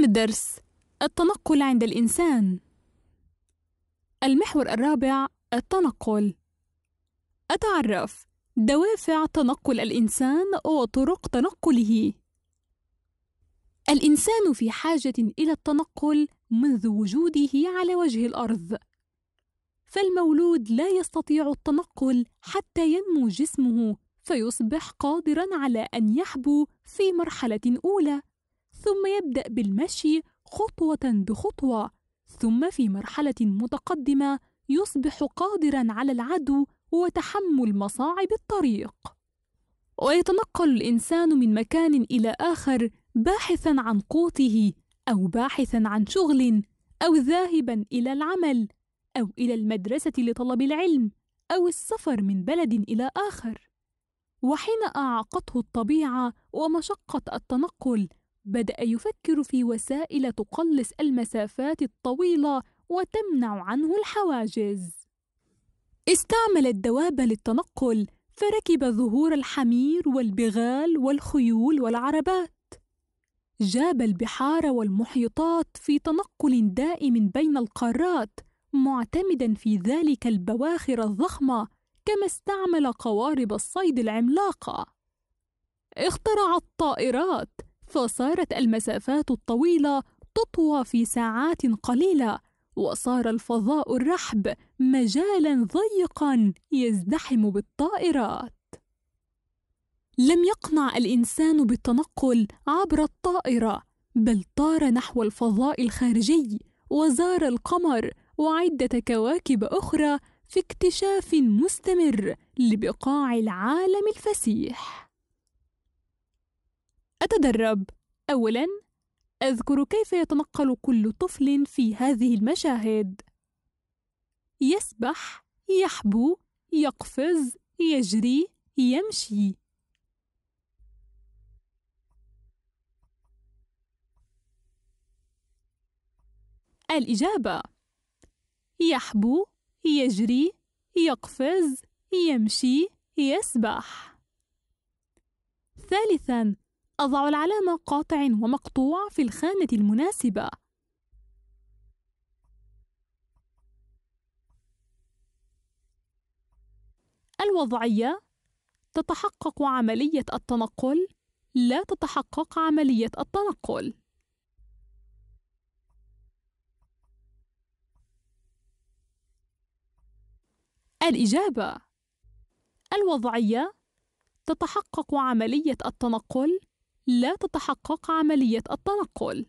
اسم الدرس التنقل عند الإنسان المحور الرابع التنقل أتعرف دوافع تنقل الإنسان وطرق تنقله الإنسان في حاجة إلى التنقل منذ وجوده على وجه الأرض فالمولود لا يستطيع التنقل حتى ينمو جسمه فيصبح قادرا على أن يحبو في مرحلة أولى ثم يبدأ بالمشي خطوة بخطوة ثم في مرحلة متقدمة يصبح قادرا على العدو وتحمل مصاعب الطريق ويتنقل الإنسان من مكان إلى آخر باحثا عن قوته أو باحثا عن شغل أو ذاهبا إلى العمل أو إلى المدرسة لطلب العلم أو السفر من بلد إلى آخر وحين أعاقته الطبيعة ومشقة التنقل بدأ يفكر في وسائل تقلص المسافات الطويلة وتمنع عنه الحواجز. استعمل الدواب للتنقل، فركب ظهور الحمير والبغال والخيول والعربات. جاب البحار والمحيطات في تنقل دائم بين القارات، معتمدا في ذلك البواخر الضخمة، كما استعمل قوارب الصيد العملاقة. اخترع الطائرات فصارت المسافات الطويلة تطوى في ساعات قليلة وصار الفضاء الرحب مجالا ضيقا يزدحم بالطائرات لم يقنع الانسان بالتنقل عبر الطائره بل طار نحو الفضاء الخارجي وزار القمر وعده كواكب اخرى في اكتشاف مستمر لبقاع العالم الفسيح أتدرب أولاً أذكر كيف يتنقل كل طفل في هذه المشاهد يسبح يحبو يقفز يجري يمشي الإجابة يحبو يجري يقفز يمشي يسبح ثالثا أضع العلامة قاطع ومقطوع في الخانة المناسبة الوضعية تتحقق عملية التنقل لا تتحقق عملية التنقل الإجابة الوضعية تتحقق عملية التنقل لا تتحقق عملية التنقل